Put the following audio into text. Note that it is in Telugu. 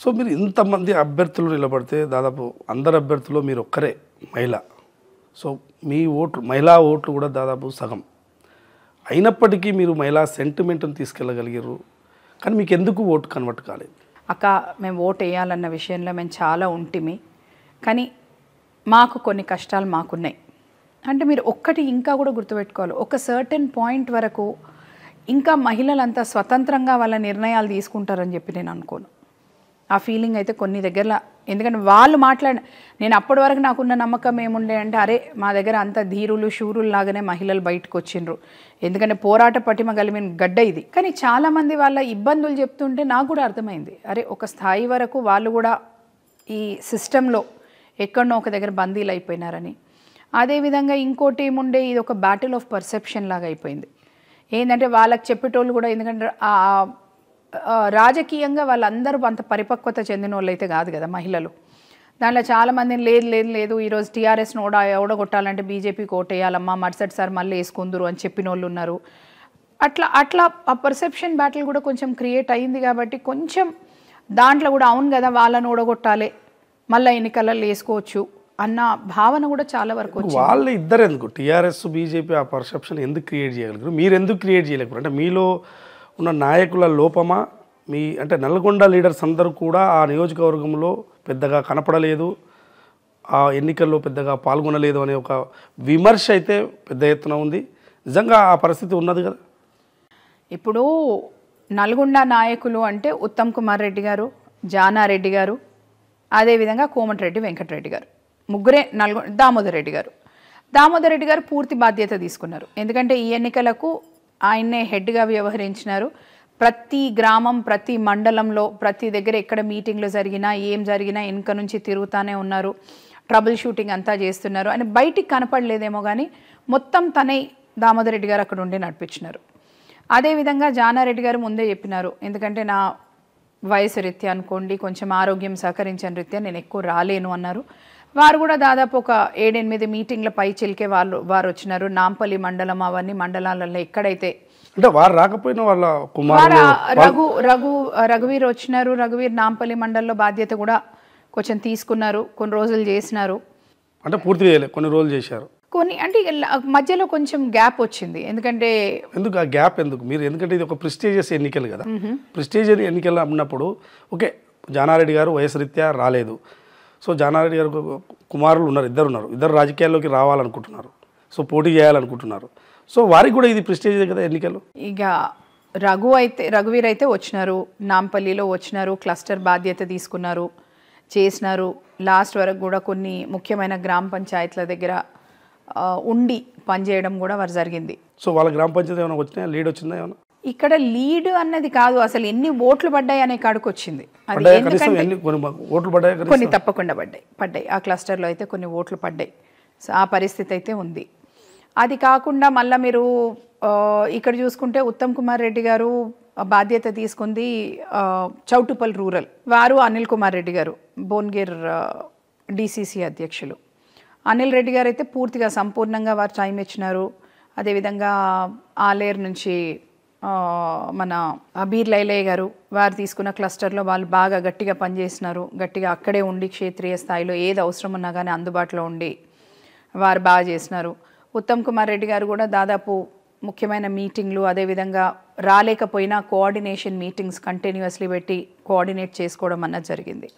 సో మీరు ఇంతమంది అభ్యర్థులు నిలబడితే దాదాపు అందరు అభ్యర్థులు మీరు ఒక్కరే మహిళ సో మీ ఓట్లు మహిళా ఓట్లు కూడా దాదాపు సగం అయినప్పటికీ మీరు మహిళా సెంటిమెంట్ని తీసుకెళ్ళగలిగారు కానీ మీకు ఎందుకు ఓటు కన్వర్ట్ కాలేదు అక్క మేము ఓటు వేయాలన్న విషయంలో మేము చాలా ఉంటిమి కానీ మాకు కొన్ని కష్టాలు మాకున్నాయి అంటే మీరు ఒక్కటి ఇంకా కూడా గుర్తుపెట్టుకోవాలి ఒక సర్టెన్ పాయింట్ వరకు ఇంకా మహిళలంతా స్వతంత్రంగా వాళ్ళ నిర్ణయాలు తీసుకుంటారని చెప్పి నేను అనుకోను ఆ ఫీలింగ్ అయితే కొన్ని దగ్గర ఎందుకంటే వాళ్ళు మాట్లాడ నేను అప్పటి వరకు నాకున్న నమ్మకం ఏముండే అంటే అరే మా దగ్గర అంత ధీరులు శూరులు లాగానే మహిళలు బయటకు వచ్చిండ్రు ఎందుకంటే పోరాట పటిమ కలిగిన గడ్డ ఇది కానీ చాలామంది వాళ్ళ ఇబ్బందులు చెప్తుంటే నాకు కూడా అర్థమైంది అరే ఒక స్థాయి వరకు వాళ్ళు కూడా ఈ సిస్టంలో ఎక్కడనో ఒక దగ్గర బందీలు అయిపోయినారని అదేవిధంగా ఇంకోటి ఏముండే ఇది ఒక బ్యాటిల్ ఆఫ్ పర్సెప్షన్ లాగా అయిపోయింది ఏంటంటే వాళ్ళకి చెప్పేటోళ్ళు కూడా ఎందుకంటే రాజకీయంగా వాళ్ళందరూ అంత పరిపక్వత చెందిన వాళ్ళైతే కాదు కదా మహిళలు దానిలో చాలామందిని లేదు లేదు లేదు ఈరోజు టీఆర్ఎస్ను ఓడ ఓడగొట్టాలంటే బీజేపీ ఓటేయాలమ్మా మర్సటి సార్ మళ్ళీ వేసుకుందరు అని చెప్పిన వాళ్ళు ఉన్నారు అట్లా అట్లా ఆ పర్సెప్షన్ బ్యాటిల్ కూడా కొంచెం క్రియేట్ అయింది కాబట్టి కొంచెం దాంట్లో కూడా అవును కదా వాళ్ళని ఓడగొట్టాలి మళ్ళీ ఎన్నికలలో వేసుకోవచ్చు అన్న భావన కూడా చాలా వరకు వాళ్ళు ఇద్దరు ఎందుకు టీఆర్ఎస్ బీజేపీ ఆ పర్సెప్షన్ ఎందుకు క్రియేట్ చేయగలరు మీరు ఎందుకు క్రియేట్ చేయలేకపోరు అంటే మీలో ఉన్న నాయకుల లోపమా మీ అంటే నల్గొండ లీడర్స్ అందరూ కూడా ఆ నియోజకవర్గంలో పెద్దగా కనపడలేదు ఆ ఎన్నికల్లో పెద్దగా పాల్గొనలేదు అనే ఒక విమర్శ అయితే పెద్ద ఎత్తున ఉంది నిజంగా ఆ పరిస్థితి ఉన్నది కదా ఇప్పుడు నల్గొండ నాయకులు అంటే ఉత్తమ్ కుమార్ రెడ్డి గారు జానారెడ్డి గారు అదేవిధంగా కోమటిరెడ్డి వెంకటరెడ్డి గారు ముగ్గురే నల్గొండ దామోదర్ రెడ్డి గారు దామోదర్ రెడ్డి గారు పూర్తి బాధ్యత తీసుకున్నారు ఎందుకంటే ఈ ఎన్నికలకు ఆయన్నే హెడ్గా వ్యవహరించినారు ప్రతి గ్రామం ప్రతి మండలంలో ప్రతి దగ్గర ఎక్కడ మీటింగ్లు జరిగినా ఏం జరిగినా ఇంక నుంచి తిరుగుతూనే ఉన్నారు ట్రబుల్ షూటింగ్ అంతా చేస్తున్నారు అని బయటికి కనపడలేదేమో కానీ మొత్తం తనే దామోదర్ రెడ్డి గారు అక్కడ ఉండి నడిపించినారు అదేవిధంగా జానారెడ్డి గారు ముందే చెప్పినారు ఎందుకంటే నా వయసు రీత్యా అనుకోండి కొంచెం ఆరోగ్యం సహకరించిన రీత్యా నేను ఎక్కువ రాలేను అన్నారు వారు కూడా దాదాపు ఒక ఏడెనిమిది మీటింగ్ల పై చిలికే వాళ్ళు వారు వచ్చినారు నాంపల్లి మండలం అవన్నీ మండలాలలో ఎక్కడైతే అంటే వారు రాకపోయిన వాళ్ళ కుమారు రఘు రఘు రఘువీర్ వచ్చినారు రఘువీర్ నాంపల్లి మండల్లో బాధ్యత కూడా కొంచెం తీసుకున్నారు కొన్ని రోజులు చేసినారు అంటే పూర్తి చేయలేదు కొన్ని రోజులు చేశారు కొన్ని అంటే మధ్యలో కొంచెం గ్యాప్ వచ్చింది ఎందుకంటే ఎందుకు ఆ గ్యాప్ ఎందుకు మీరు ఎందుకంటే ఇది ఒక ప్రిస్టేజియస్ ఎన్నికలు కదా ప్రిస్టేజియస్ ఎన్నికలు అన్నప్పుడు ఓకే జానారెడ్డి గారు వయసు రీత్యా రాలేదు సో జానారెడ్డి గారు కుమారులు ఉన్నారు ఇద్దరు ఉన్నారు ఇద్దరు రాజకీయాల్లోకి రావాలనుకుంటున్నారు సో పోటీ చేయాలనుకుంటున్నారు సో వారికి కూడా ఇది ప్రిస్టేజ్ కదా ఎన్నికలు ఇక రఘు అయితే రఘువీర్ అయితే వచ్చినారు నాంపల్లిలో వచ్చినారు క్లస్టర్ బాధ్యత తీసుకున్నారు చేసినారు లాస్ట్ వరకు కూడా కొన్ని ముఖ్యమైన గ్రామ పంచాయతీల దగ్గర ఉండి పనిచేయడం కూడా వారు జరిగింది సో వాళ్ళ గ్రామ పంచాయతీ ఏమైనా వచ్చినాయా లీడ్ వచ్చిందా ఏమైనా ఇక్కడ లీడ్ అన్నది కాదు అసలు ఎన్ని ఓట్లు పడ్డాయి అనే కాడికి వచ్చింది అది కొన్ని తప్పకుండా పడ్డాయి పడ్డాయి ఆ క్లస్టర్లో అయితే కొన్ని ఓట్లు పడ్డాయి సో ఆ పరిస్థితి అయితే ఉంది అది కాకుండా మళ్ళీ మీరు ఇక్కడ చూసుకుంటే ఉత్తమ్ కుమార్ రెడ్డి గారు బాధ్యత తీసుకుంది చౌటుపల్ రూరల్ వారు అనిల్ కుమార్ రెడ్డి గారు భోన్గిర్ డిసిసి అధ్యక్షులు అనిల్ రెడ్డి గారు అయితే పూర్తిగా సంపూర్ణంగా వారు టైం ఇచ్చినారు అదేవిధంగా ఆలేరు నుంచి మన అబీర్ లైలయ్య గారు వారు తీసుకున్న క్లస్టర్లో వాళ్ళు బాగా గట్టిగా పనిచేసినారు గట్టిగా అక్కడే ఉండి క్షేత్రీయ స్థాయిలో ఏది అవసరం ఉన్నా కానీ అందుబాటులో ఉండి వారు బాగా చేసినారు ఉత్తమ్ కుమార్ రెడ్డి గారు కూడా దాదాపు ముఖ్యమైన మీటింగ్లు అదేవిధంగా రాలేకపోయినా కోఆర్డినేషన్ మీటింగ్స్ కంటిన్యూస్లీ పెట్టి కోఆర్డినేట్ చేసుకోవడం అన్నది జరిగింది